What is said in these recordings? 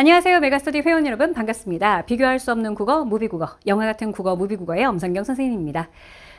안녕하세요. 메가스터디 회원 여러분 반갑습니다. 비교할 수 없는 국어, 무비국어, 영화 같은 국어, 무비국어의 엄선경 선생님입니다.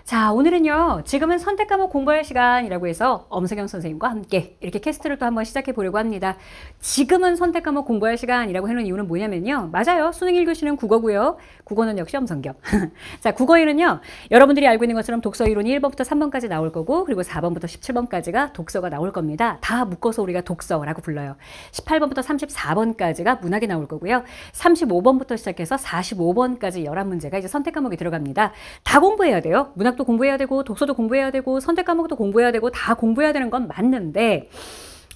자, 오늘은요. 지금은 선택 과목 공부할 시간이라고 해서 엄석영 선생님과 함께 이렇게 캐스트를 또 한번 시작해 보려고 합니다. 지금은 선택 과목 공부할 시간이라고 해놓은 이유는 뭐냐면요. 맞아요. 수능 1교시는 국어고요. 국어는 역시 엄성경. 자, 국어일은요. 여러분들이 알고 있는 것처럼 독서 이론이 1번부터 3번까지 나올 거고 그리고 4번부터 17번까지가 독서가 나올 겁니다. 다 묶어서 우리가 독서라고 불러요. 18번부터 34번까지가 문학이 나올 거고요. 35번부터 시작해서 45번까지 11문제가 이제 선택 과목이 들어갑니다. 다 공부해야 돼요. 문학 공부해야 되고 독서도 공부해야 되고 선택 과목도 공부해야 되고 다 공부해야 되는 건 맞는데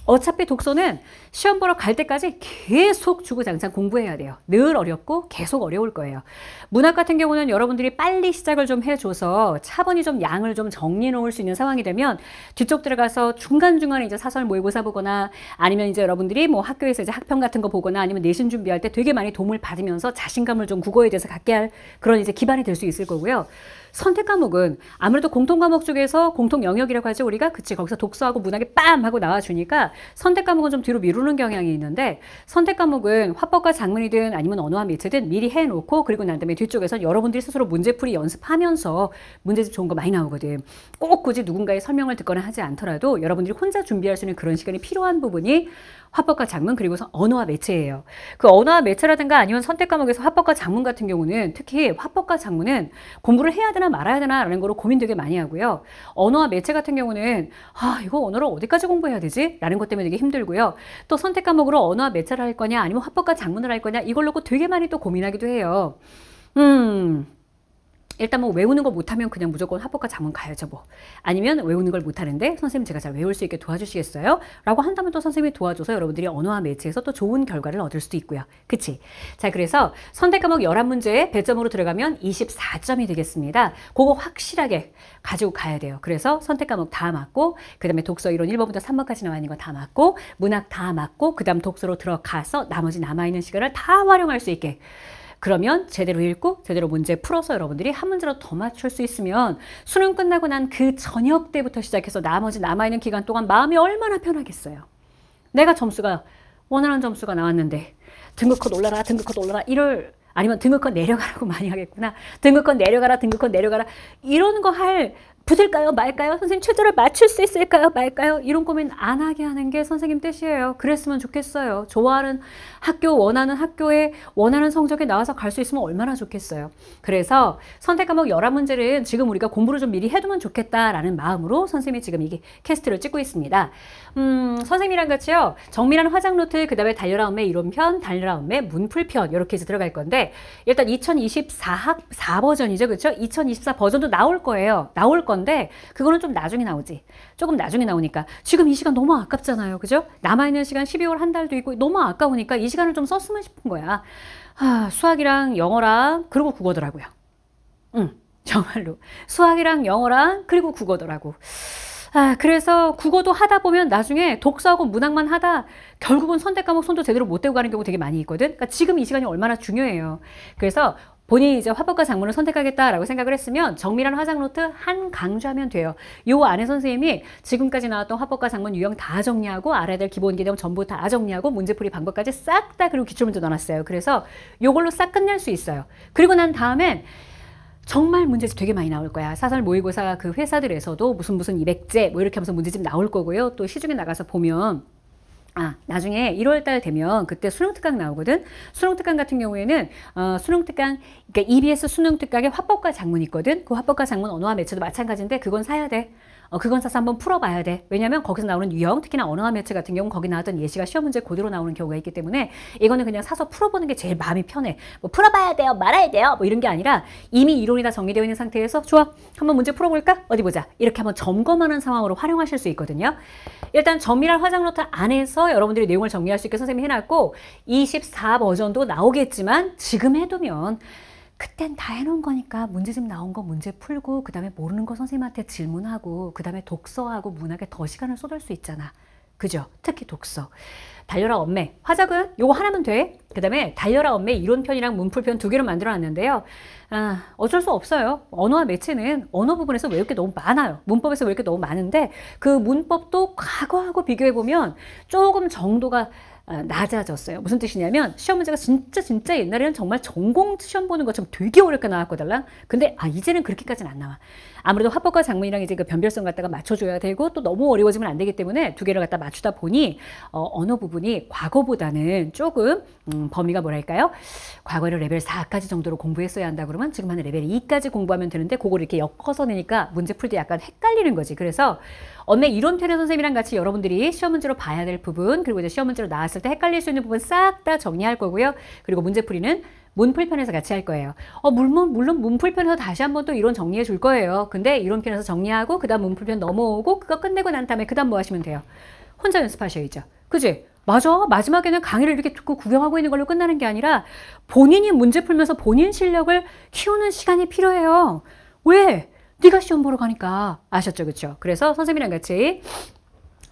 어차피 독서는 시험 보러 갈 때까지 계속 주구장창 공부해야 돼요. 늘 어렵고 계속 어려울 거예요. 문학 같은 경우는 여러분들이 빨리 시작을 좀 해줘서 차분히 좀 양을 좀 정리해 놓을 수 있는 상황이 되면 뒤쪽 들어가서 중간중간에 이제 사설 모의고사 보거나 아니면 이제 여러분들이 뭐 학교에서 이제 학평 같은 거 보거나 아니면 내신 준비할 때 되게 많이 도움을 받으면서 자신감을 좀 국어에 대해서 갖게 할 그런 이제 기반이 될 수 있을 거고요. 선택 과목은 아무래도 공통 과목 중에서 공통 영역이라고 하죠. 우리가 그치 거기서 독서하고 문학이 빰 하고 나와주니까 선택 과목은 좀 뒤로 미루는 경향이 있는데 선택 과목은 화법과 작문이든 아니면 언어와 매체든 미리 해놓고 그리고 난 다음에 뒤쪽에서 여러분들이 스스로 문제풀이 연습하면서 문제집 좋은 거 많이 나오거든. 꼭 굳이 누군가의 설명을 듣거나 하지 않더라도 여러분들이 혼자 준비할 수 있는 그런 시간이 필요한 부분이 화법과 작문 그리고 언어와 매체예요. 그 언어와 매체라든가 아니면 선택 과목에서 화법과 작문 같은 경우는 특히 화법과 작문은 공부를 해야 되나 말아야 되나 라는 거로 고민 되게 많이 하고요. 언어와 매체 같은 경우는 아 이거 언어를 어디까지 공부해야 되지? 라는 거것 때문에 되게 힘들고요. 또 선택 과목으로 언어와 매체를 할 거냐 아니면 화법과 작문을 할 거냐 이걸 놓고 되게 많이 또 고민하기도 해요. 음. 일단 뭐 외우는 걸 못하면 그냥 무조건 합법과 자문 가야죠 뭐 아니면 외우는 걸 못하는데 선생님 제가 잘 외울 수 있게 도와주시겠어요? 라고 한다면 또 선생님이 도와줘서 여러분들이 언어와 매체에서또 좋은 결과를 얻을 수도 있고요 그치? 자 그래서 선택 과목 11문제에 배점으로 들어가면 24점이 되겠습니다 그거 확실하게 가지고 가야 돼요 그래서 선택 과목 다 맞고 그 다음에 독서 이론 1번부터 3번까지 나와 있는 거 다 맞고 문학 다 맞고 그 다음 독서로 들어가서 나머지 남아있는 시간을 다 활용할 수 있게 그러면 제대로 읽고 제대로 문제 풀어서 여러분들이 한 문제라도 더 맞출 수 있으면 수능 끝나고 난 그 저녁 때부터 시작해서 나머지 남아있는 기간 동안 마음이 얼마나 편하겠어요. 내가 점수가 원하는 점수가 나왔는데 등급컷 올라라 등급컷 올라라 이럴 아니면 등급컷 내려가라고 많이 하겠구나. 등급컷 내려가라, 등급컷 내려가라. 이런 거할 붙을까요? 말까요? 선생님 최저를 맞출 수 있을까요? 말까요? 이런 고민 안 하게 하는 게 선생님 뜻이에요. 그랬으면 좋겠어요. 좋아하는 학교, 원하는 학교에 원하는 성적에 나와서 갈 수 있으면 얼마나 좋겠어요. 그래서 선택 과목 열한 문제는 지금 우리가 공부를 좀 미리 해두면 좋겠다라는 마음으로 선생님이 지금 이게 캐스트를 찍고 있습니다. 음, 선생님이랑 같이요. 정밀한 화장 노트, 그 다음에 달려라 움의 이론편, 달려라 움의 문풀편 이렇게 해서 들어갈 건데 일단 2024학 4버전이죠. 그렇죠? 2024 버전도 나올 거예요. 나올 거예요. 건데 그거는 좀 나중에 나오지. 조금 나중에 나오니까 지금 이 시간 너무 아깝잖아요. 그죠? 남아있는 시간 12월 한 달도 있고 너무 아까우니까 이 시간을 좀 썼으면 싶은 거야. 아, 수학이랑 영어랑 그리고 국어더라고요. 응, 정말로. 수학이랑 영어랑 그리고 국어더라고. 아, 그래서 국어도 하다 보면 나중에 독서하고 문학만 하다 결국은 선택 과목 손도 제대로 못 대고 가는 경우 되게 많이 있거든. 그러니까 지금 이 시간이 얼마나 중요해요. 그래서 본인이 이제 화법과 작문을 선택하겠다라고 생각을 했으면 정밀한 화장 노트 한 강좌면 돼요. 요 안에 선생님이 지금까지 나왔던 화법과 작문 유형 다 정리하고 알아야 될 기본 개념 전부 다 정리하고 문제풀이 방법까지 싹 다 그리고 기출문제 넣어놨어요. 그래서 요걸로 싹 끝낼 수 있어요. 그리고 난 다음엔 정말 문제집 되게 많이 나올 거야. 사설 모의고사 그 회사들에서도 무슨 무슨 200제 뭐 이렇게 하면서 문제집 나올 거고요. 또 시중에 나가서 보면 아, 나중에 1월 달 되면 그때 수능 특강 나오거든. 수능 특강 같은 경우에는 어, 수능 특강 그러니까 EBS 수능 특강에 화법과 작문이 있거든. 그 화법과 작문 언어와 매체도 마찬가지인데 그건 사야 돼. 어, 그건 사실 한번 풀어봐야 돼. 왜냐하면 거기서 나오는 유형, 특히나 언어와 매체 같은 경우 는 거기 나왔던 예시가 시험 문제 고대로 나오는 경우가 있기 때문에 이거는 그냥 사서 풀어보는 게 제일 마음이 편해. 뭐 풀어봐야 돼요, 말아야 돼요, 뭐 이런 게 아니라 이미 이론이 다 정리되어 있는 상태에서 좋아, 한번 문제 풀어볼까? 어디 보자. 이렇게 한번 점검하는 상황으로 활용하실 수 있거든요. 일단 정밀한 화장 노트 안에서 여러분들이 내용을 정리할 수 있게 선생님이 해놨고 24 버전도 나오겠지만 지금 해두면 그땐 다 해놓은 거니까 문제집 나온 거 문제 풀고 그 다음에 모르는 거 선생님한테 질문하고 그 다음에 독서하고 문학에 더 시간을 쏟을 수 있잖아. 그죠? 특히 독서. 달려라 엄매. 화작은 요거 하나면 돼. 그 다음에 달려라 엄매 이론편이랑 문풀편 두 개로 만들어 놨는데요. 아, 어쩔 수 없어요. 언어와 매체는 언어 부분에서 외울 게 너무 많아요. 문법에서 외울 게 너무 많은데 그 문법도 과거하고 비교해보면 조금 정도가 어, 낮아졌어요. 무슨 뜻이냐면 시험 문제가 진짜 진짜 옛날에는 정말 전공 시험 보는 것처럼 되게 어렵게 나왔거든요. 근데 아 이제는 그렇게까지는 안 나와. 아무래도 화법과 작문이랑 이제 그 변별성 갖다가 맞춰줘야 되고 또 너무 어려워지면 안 되기 때문에 두 개를 갖다 맞추다 보니 어, 언어 부분이 과거보다는 조금 음, 범위가 뭐랄까요? 과거를 레벨 4까지 정도로 공부했어야 한다 그러면 지금 하는 레벨 2까지 공부하면 되는데 그걸 이렇게 엮어서 내니까 문제 풀 때 약간 헷갈리는 거지. 그래서 언내 이론편의 선생님이랑 같이 여러분들이 시험 문제로 봐야 될 부분 그리고 이제 시험 문제로 나왔을 때 헷갈릴 수 있는 부분 싹 다 정리할 거고요. 그리고 문제풀이는 문풀편에서 같이 할 거예요. 어, 물론, 물론 문풀편에서 다시 한번 또 이론 정리해 줄 거예요. 근데 이론편에서 정리하고 그 다음 문풀편 넘어오고 그거 끝내고 난 다음에 그 다음 뭐 하시면 돼요? 혼자 연습하셔야죠. 그지? 맞아. 마지막에는 강의를 이렇게 듣고 구경하고 있는 걸로 끝나는 게 아니라 본인이 문제 풀면서 본인 실력을 키우는 시간이 필요해요. 왜? 네가 시험 보러 가니까 아셨죠 그쵸 그래서 선생님이랑 같이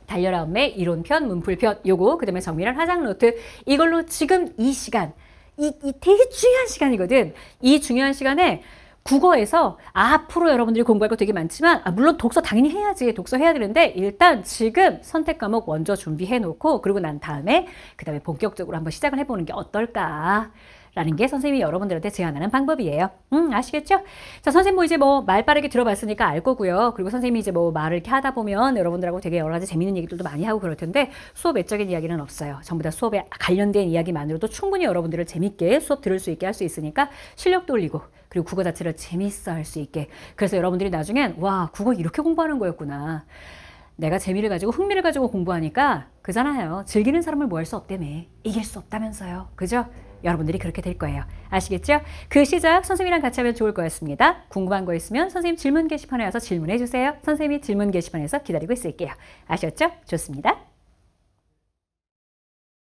달려라 음매 이론편 문풀편 요거 그 다음에 정밀한 화장노트 이걸로 지금 이 시간 이, 이 되게 중요한 시간이거든 이 중요한 시간에 국어에서 앞으로 여러분들이 공부할 거 되게 많지만 아, 물론 독서 당연히 해야지 독서 해야 되는데 일단 지금 선택 과목 먼저 준비해 놓고 그리고 난 다음에 그 다음에 본격적으로 한번 시작을 해보는 게 어떨까 라는 게 선생님이 여러분들한테 제안하는 방법이에요. 음, 아시겠죠? 자, 선생님 뭐 이제 뭐 말 빠르게 들어봤으니까 알 거고요. 그리고 선생님이 이제 뭐 말을 이렇게 하다 보면 여러분들하고 되게 여러 가지 재밌는 얘기들도 많이 하고 그럴 텐데 수업 외적인 이야기는 없어요. 전부 다 수업에 관련된 이야기만으로도 충분히 여러분들을 재밌게 수업 들을 수 있게 할 수 있으니까 실력도 올리고 그리고 국어 자체를 재밌어 할 수 있게 그래서 여러분들이 나중엔 와 국어 이렇게 공부하는 거였구나 내가 재미를 가지고 흥미를 가지고 공부하니까 그잖아요. 즐기는 사람을 뭐할 수 없다며. 이길 수 없다면서요. 그죠? 여러분들이 그렇게 될 거예요. 아시겠죠? 그 시작 선생님이랑 같이 하면 좋을 거였습니다. 궁금한 거 있으면 선생님 질문 게시판에 와서 질문해 주세요. 선생님이 질문 게시판에서 기다리고 있을게요. 아셨죠? 좋습니다.